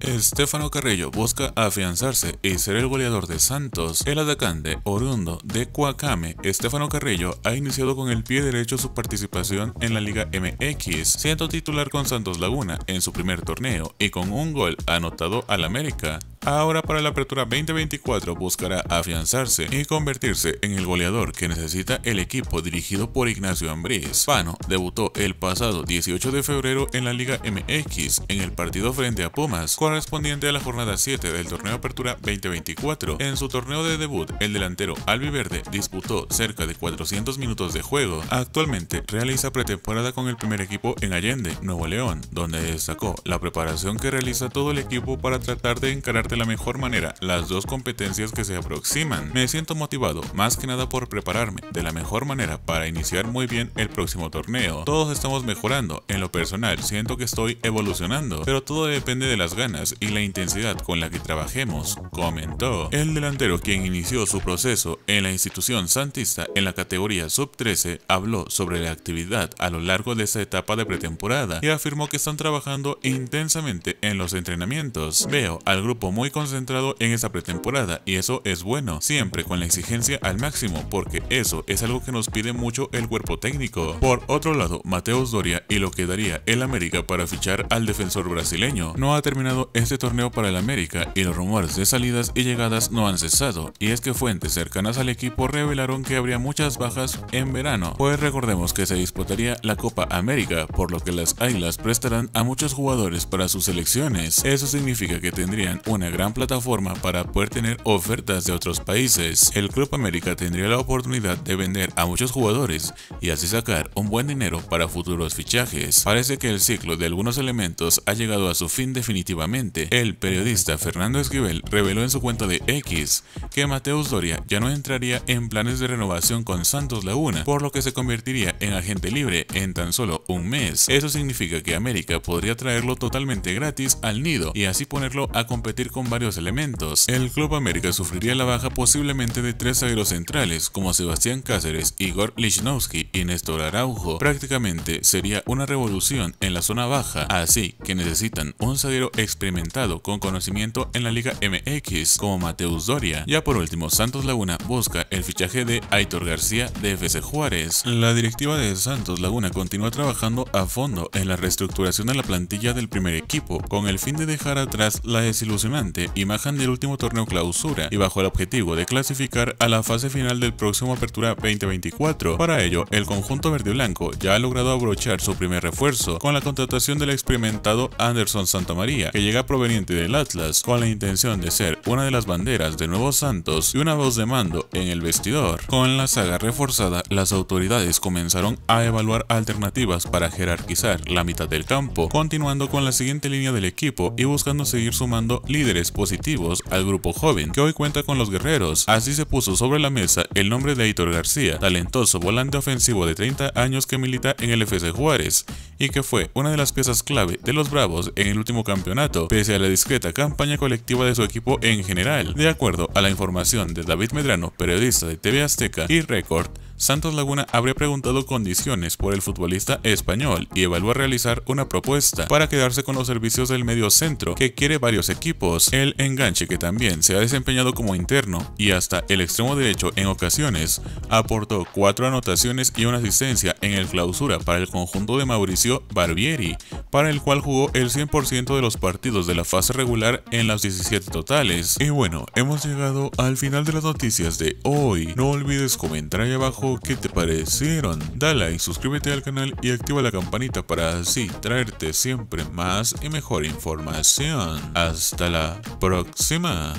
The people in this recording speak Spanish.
Estefano Carrillo busca afianzarse y ser el goleador de Santos. El atacante orundo de Coacame, Estefano Carrillo, ha iniciado con el pie derecho su participación en la Liga MX, siendo titular con Santos Laguna en su primer torneo y con un gol anotado al América. Ahora para la apertura 2024 buscará afianzarse y convertirse en el goleador que necesita el equipo dirigido por Ignacio Ambriz. debutó el pasado 18 de febrero en la Liga MX en el partido frente a Pumas correspondiente a la jornada 7 del torneo Apertura 2024. En su torneo de debut, el delantero albiverde disputó cerca de 400 minutos de juego. Actualmente realiza pretemporada con el primer equipo en Allende, Nuevo León, donde destacó la preparación que realiza todo el equipo para tratar de encarar de la mejor manera las dos competencias que se aproximan. Me siento motivado más que nada por prepararme de la mejor manera para iniciar muy bien el próximo torneo. Todos estamos mejorando. En lo personal, siento que estoy evolucionando, pero todo depende de las ganas y la intensidad con la que trabajemos, comentó. El delantero, quien inició su proceso en la institución santista en la categoría sub-13, habló sobre la actividad a lo largo de esa etapa de pretemporada y afirmó que están trabajando intensamente en los entrenamientos. Veo al grupo muy concentrado en esa pretemporada y eso es bueno, siempre con la exigencia al máximo porque eso es algo que nos pide mucho el cuerpo técnico. Por otro lado, Mateus Doria y lo que daría el América para fichar al defensor brasileño no ha terminado este torneo para el América y los rumores de salidas y llegadas no han cesado, y es que fuentes cercanas al equipo revelaron que habría muchas bajas en verano, pues recordemos que se disputaría la Copa América, por lo que las Águilas prestarán a muchos jugadores para sus selecciones. Eso significa que tendrían una gran plataforma para poder tener ofertas de otros países. El Club América tendría la oportunidad de vender a muchos jugadores y así sacar un buen dinero para futuros fichajes. Parece que el ciclo de algunos elementos ha llegado a su fin definitivamente el periodista Fernando Esquivel reveló en su cuenta de X que Mateus Doria ya no entraría en planes de renovación con Santos Laguna, por lo que se convertiría en agente libre en tan solo un mes. Eso significa que América podría traerlo totalmente gratis al nido y así ponerlo a competir con varios elementos. El Club América sufriría la baja posiblemente de tres zagueros centrales como Sebastián Cáceres, Igor Lichnowsky y Néstor Araujo. Prácticamente sería una revolución en la zona baja, así que necesitan un zaguero experto experimentado con conocimiento en la Liga MX como Mateus Doria. Ya por último, Santos Laguna busca el fichaje de Aitor García de FC Juárez. La directiva de Santos Laguna continúa trabajando a fondo en la reestructuración de la plantilla del primer equipo con el fin de dejar atrás la desilusionante imagen del último torneo clausura y bajo el objetivo de clasificar a la fase final del próximo Apertura 2024. Para ello, el conjunto verde blanco ya ha logrado abrochar su primer refuerzo con la contratación del experimentado Anderson Santa Santamaría, que llega proveniente del Atlas con la intención de ser una de las banderas de Nuevos Santos y una voz de mando en el vestidor. Con la saga reforzada, las autoridades comenzaron a evaluar alternativas para jerarquizar la mitad del campo, continuando con la siguiente línea del equipo y buscando seguir sumando líderes positivos al grupo joven que hoy cuenta con los guerreros. Así se puso sobre la mesa el nombre de Aitor García, talentoso volante ofensivo de 30 años que milita en el FC Juárez y que fue una de las piezas clave de los Bravos en el último campeonato, pese a la discreta campaña colectiva de su equipo en general. De acuerdo a la información de David Medrano, periodista de TV Azteca y Record, Santos Laguna habría preguntado condiciones por el futbolista español y evalúa realizar una propuesta para quedarse con los servicios del medio centro que quiere varios equipos, el enganche que también se ha desempeñado como interno y hasta el extremo derecho en ocasiones, aportó cuatro anotaciones y una asistencia en el clausura para el conjunto de Mauricio Barbieri, para el cual jugó el 100% de los partidos de la fase regular en las 17 totales. Y bueno, hemos llegado al final de las noticias de hoy. No olvides comentar ahí abajo qué te parecieron. Dale y suscríbete al canal y activa la campanita para así traerte siempre más y mejor información. Hasta la próxima.